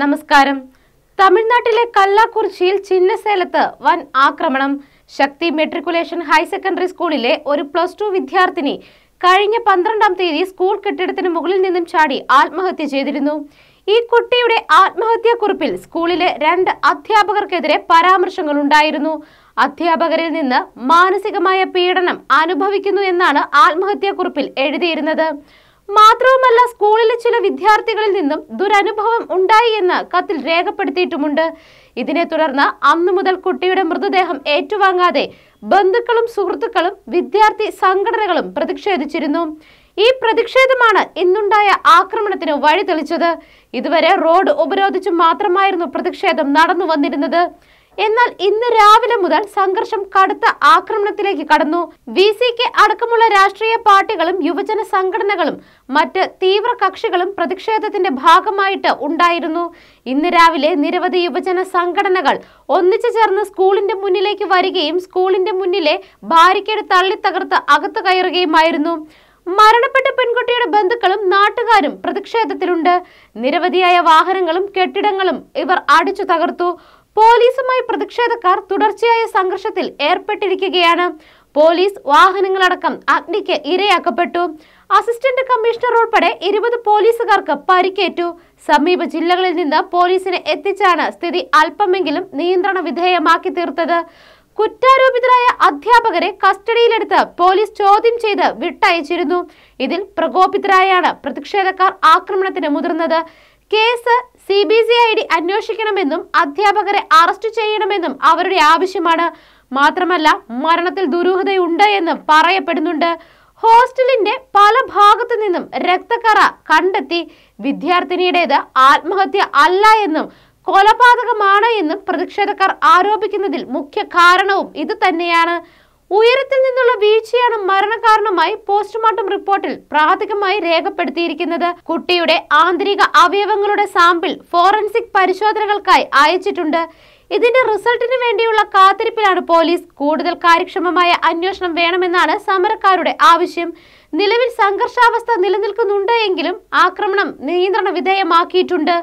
നമസ്കാരം തമിഴ്നാട്ടിലെ കല്ലാക്കുറിച്ചിയിൽ ചിന്നസേലത്ത് വൻ ആക്രമണം ശക്തി മെട്രിക്കുലേഷൻ ഹയർ സെക്കൻഡറി സ്കൂളിലെ ഒരു പ്ലസ് ടു വിദ്യാർത്ഥിനി കഴിഞ്ഞ പന്ത്രണ്ടാം തീയതി സ്കൂൾ കെട്ടിടത്തിന് മുകളിൽ നിന്നും ചാടി ആത്മഹത്യ ചെയ്തിരുന്നു ഈ കുട്ടിയുടെ ആത്മഹത്യാക്കുറിപ്പിൽ സ്കൂളിലെ രണ്ട് അധ്യാപകർക്കെതിരെ പരാമർശങ്ങൾ ഉണ്ടായിരുന്നു അധ്യാപകരിൽ നിന്ന് മാനസികമായ പീഡനം അനുഭവിക്കുന്നു എന്നാണ് ആത്മഹത്യാക്കുറിപ്പിൽ എഴുതിയിരുന്നത് മാത്രവുമല്ല സ്കൂളിലെ ചില വിദ്യാർത്ഥികളിൽ നിന്നും ദുരനുഭവം ഉണ്ടായി എന്ന് കത്തിൽ രേഖപ്പെടുത്തിയിട്ടുമുണ്ട് ഇതിനെ തുടർന്ന് അന്നു മുതൽ കുട്ടിയുടെ മൃതദേഹം ഏറ്റുവാങ്ങാതെ ബന്ധുക്കളും സുഹൃത്തുക്കളും വിദ്യാർത്ഥി സംഘടനകളും പ്രതിഷേധിച്ചിരുന്നു ഈ പ്രതിഷേധമാണ് ഇന്നുണ്ടായ ആക്രമണത്തിന് വഴിതെളിച്ചത് ഇതുവരെ റോഡ് ഉപരോധിച്ചു മാത്രമായിരുന്നു പ്രതിഷേധം നടന്നു വന്നിരുന്നത് എന്നാൽ ഇന്ന് രാവിലെ മുതൽ സംഘർഷം കടുത്ത ആക്രമണത്തിലേക്ക് കടന്നു വി സി കെ അടക്കമുള്ള രാഷ്ട്രീയ പാർട്ടികളും യുവജന സംഘടനകളും മറ്റ് തീവ്ര കക്ഷികളും പ്രതിഷേധത്തിന്റെ ഭാഗമായിട്ട് ഉണ്ടായിരുന്നു ഇന്ന് രാവിലെ നിരവധി യുവജന സംഘടനകൾ ഒന്നിച്ചു ചേർന്ന് സ്കൂളിന്റെ മുന്നിലേക്ക് വരികയും സ്കൂളിന്റെ മുന്നിലെ ബാരിക്കേഡ് തള്ളിത്തകർത്ത് അകത്തു കയറുകയുമായിരുന്നു മരണപ്പെട്ട പെൺകുട്ടിയുടെ ബന്ധുക്കളും നാട്ടുകാരും പ്രതിഷേധത്തിലുണ്ട് നിരവധിയായ വാഹനങ്ങളും കെട്ടിടങ്ങളും ഇവർ അടിച്ചു തകർത്തു പോലീസുമായി പ്രതിഷേധക്കാർ തുടർച്ചയായ സംഘർഷത്തിൽ ഏർപ്പെട്ടിരിക്കുകയാണ് പോലീസ് വാഹനങ്ങളടക്കം അഗ്നിക്ക് ഇരയാക്കപ്പെട്ടു അസിസ്റ്റന്റ് കമ്മീഷണർ ഉൾപ്പെടെ ഇരുപത് പോലീസുകാർക്ക് പരിക്കേറ്റു സമീപ ജില്ലകളിൽ നിന്ന് പോലീസിനെ എത്തിച്ചാണ് സ്ഥിതി അല്പമെങ്കിലും നിയന്ത്രണ വിധേയമാക്കി തീർത്തത് കുറ്റാരോപിതരായ അധ്യാപകരെ കസ്റ്റഡിയിലെടുത്ത് പോലീസ് ചോദ്യം ചെയ്ത് വിട്ടയച്ചിരുന്നു ഇതിൽ പ്രകോപിതരായാണ് പ്രതിഷേധക്കാർ ആക്രമണത്തിന് മുതിർന്നത് case C B C I D അന്വേഷിക്കണമെന്നും അധ്യാപകരെ അറസ്റ്റ് ചെയ്യണമെന്നും അവരുടെ ആവശ്യമാണ് മാത്രമല്ല മരണത്തിൽ ദുരൂഹതയുണ്ട് എന്നും പറയപ്പെടുന്നുണ്ട് ഹോസ്റ്റലിന്റെ പല ഭാഗത്തു നിന്നും രക്തക്കറ കണ്ടെത്തി വിദ്യാർത്ഥിനിയുടേത് ആത്മഹത്യ അല്ല എന്നും കൊലപാതകമാണ് എന്നും പ്രതിഷേധക്കാർ ആരോപിക്കുന്നതിൽ മുഖ്യ കാരണവും ഇത് തന്നെയാണ് ഉയരത്തിൽ നിന്നുള്ള വീഴ്ചയാണ് മരണകാരണമായി പോസ്റ്റ്മോർട്ടം റിപ്പോർട്ടിൽ പ്രാഥമികമായി രേഖപ്പെടുത്തിയിരിക്കുന്നത് കുട്ടിയുടെ ആന്തരിക അവയവങ്ങളുടെ സാമ്പിൾ ഫോറൻസിക് പരിശോധനകൾക്കായി അയച്ചിട്ടുണ്ട് ഇതിന്റെ റിസൾട്ടിന് വേണ്ടിയുള്ള കാത്തിരിപ്പിലാണ് പോലീസ് കൂടുതൽ കാര്യക്ഷമമായ അന്വേഷണം വേണമെന്നാണ് സമരക്കാരുടെ ആവശ്യം നിലവിൽ സംഘർഷാവസ്ഥ നിലനിൽക്കുന്നുണ്ട് എങ്കിലും ആക്രമണം നിയന്ത്രണ വിധേയമാക്കിയിട്ടുണ്ട്